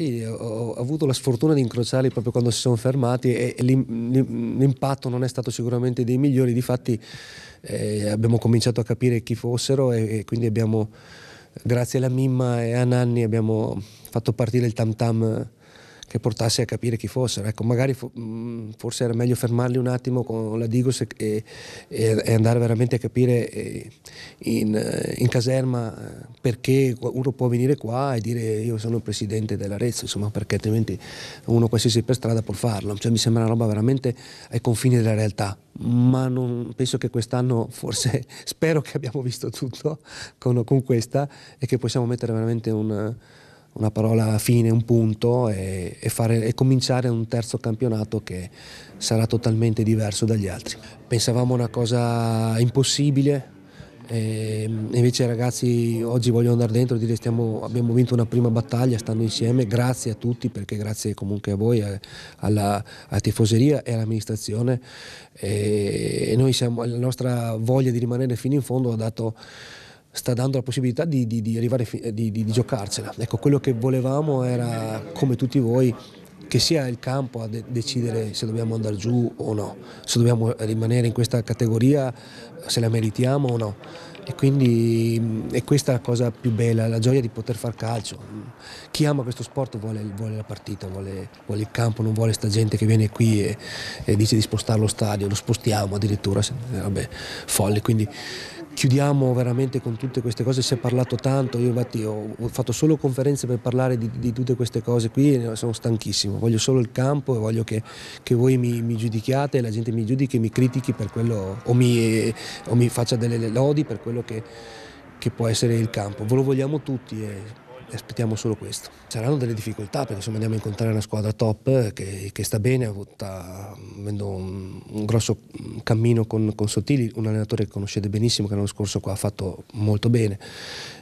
Sì, ho, ho, avuto la sfortuna di incrociarli proprio quando si sono fermati e, e l'impatto non è stato sicuramente dei migliori, difatti eh, abbiamo cominciato a capire chi fossero e, e quindi abbiamo, grazie alla Mimma e a Nanni, abbiamo fatto partire il tam tam eh, che portasse a capire chi fossero. Ecco, magari mm, forse era meglio fermarli un attimo con la Digos e, e andare veramente a capire eh, in, in, caserma eh, perché uno può venire qua e dire io sono il presidente dell'Arezzo, insomma, perché altrimenti uno qualsiasi per strada può farlo. Cioè, mi sembra una roba veramente ai confini della realtà ma non, penso che quest'anno forse spero che abbiamo visto tutto con, con questa e che possiamo mettere veramente un, una parola fine, un punto e, e, fare, e, cominciare un terzo campionato che sarà totalmente diverso dagli altri. Pensavamo una cosa impossibile, ehm, invece i ragazzi oggi vogliono andare dentro e dire stiamo, abbiamo vinto una prima battaglia, stanno insieme, grazie a tutti perché grazie comunque a voi, eh, alla, alla tifoseria e all'amministrazione e, e siamo, la nostra voglia di rimanere fino in fondo ha dato sta dando la possibilità di, di, di arrivare, di, di, giocarcela. Ecco, quello che volevamo era, come tutti voi, che sia il campo a de decidere se dobbiamo andare giù o no, se dobbiamo rimanere in questa categoria, se la meritiamo o no. E quindi è questa la cosa più bella, la gioia di poter far calcio. Chi ama questo sport vuole, vuole la partita, vuole, vuole, il campo, non vuole sta gente che viene qui e, e dice di spostare lo stadio, lo spostiamo addirittura, se, vabbè, folle. Quindi chiudiamo veramente con tutte queste cose, si è parlato tanto, io infatti ho, fatto solo conferenze per parlare di, di, tutte queste cose qui e sono stanchissimo, voglio solo il campo e voglio che, che voi mi, mi, giudichiate, la gente mi giudichi, e mi critichi per quello o mi, o mi faccia delle lodi per quello che, che può essere il campo, ve lo vogliamo tutti. E, aspettiamo solo questo. Saranno delle difficoltà perché insomma andiamo a incontrare una squadra top eh, che, che sta bene, sta avendo un, un, grosso cammino con, con Sottili, un allenatore che conoscete benissimo che l'anno scorso qua ha fatto molto bene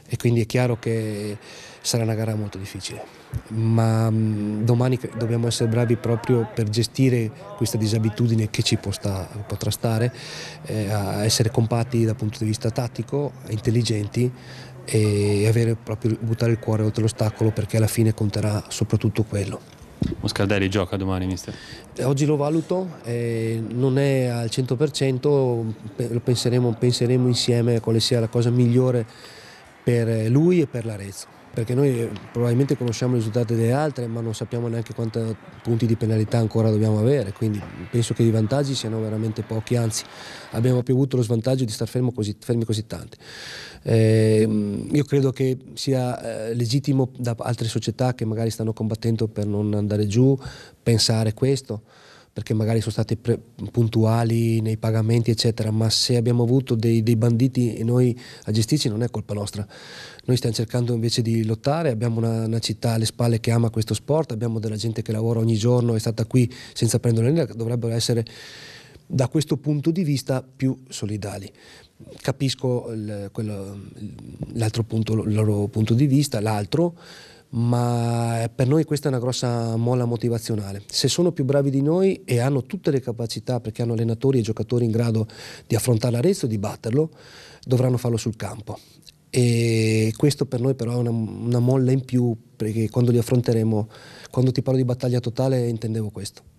e quindi è chiaro che sarà una gara molto difficile, ma mm, domani dobbiamo essere bravi proprio per gestire questa disabitudine che ci posta, potrà stare, eh, a essere compatti dal punto di vista tattico, intelligenti e avere proprio, buttare il cuore oltre l'ostacolo perché alla fine conterà soprattutto quello. Moscardelli gioca domani, mister? Oggi lo valuto, eh, non è al 100%, lo penseremo, penseremo insieme quale sia la cosa migliore per lui e per l'Arezzo, perché noi eh, probabilmente conosciamo i risultati delle altre ma non sappiamo neanche quanti punti di penalità ancora dobbiamo avere, quindi penso che i vantaggi siano veramente pochi, anzi abbiamo più avuto lo svantaggio di star così, fermi così tanti. Eh, io credo che sia eh, legittimo da altre società che magari stanno combattendo per non andare giù pensare questo perché magari sono stati pre- puntuali nei pagamenti, eccetera, ma se abbiamo avuto dei, dei, banditi e noi a gestirci non è colpa nostra. Noi stiamo cercando invece di lottare, abbiamo una, una, città alle spalle che ama questo sport, abbiamo della gente che lavora ogni giorno, è stata qui senza prendere nulla, dovrebbero essere da questo punto di vista più solidali. Capisco il, quello, l'altro punto, il loro punto di vista, l'altro ma eh, per noi questa è una grossa molla motivazionale. Se sono più bravi di noi e hanno tutte le capacità, perché hanno allenatori e giocatori in grado di affrontare Arezzo e di batterlo, dovranno farlo sul campo. E questo per noi però è una, una molla in più, perché quando li affronteremo, quando ti parlo di battaglia totale intendevo questo.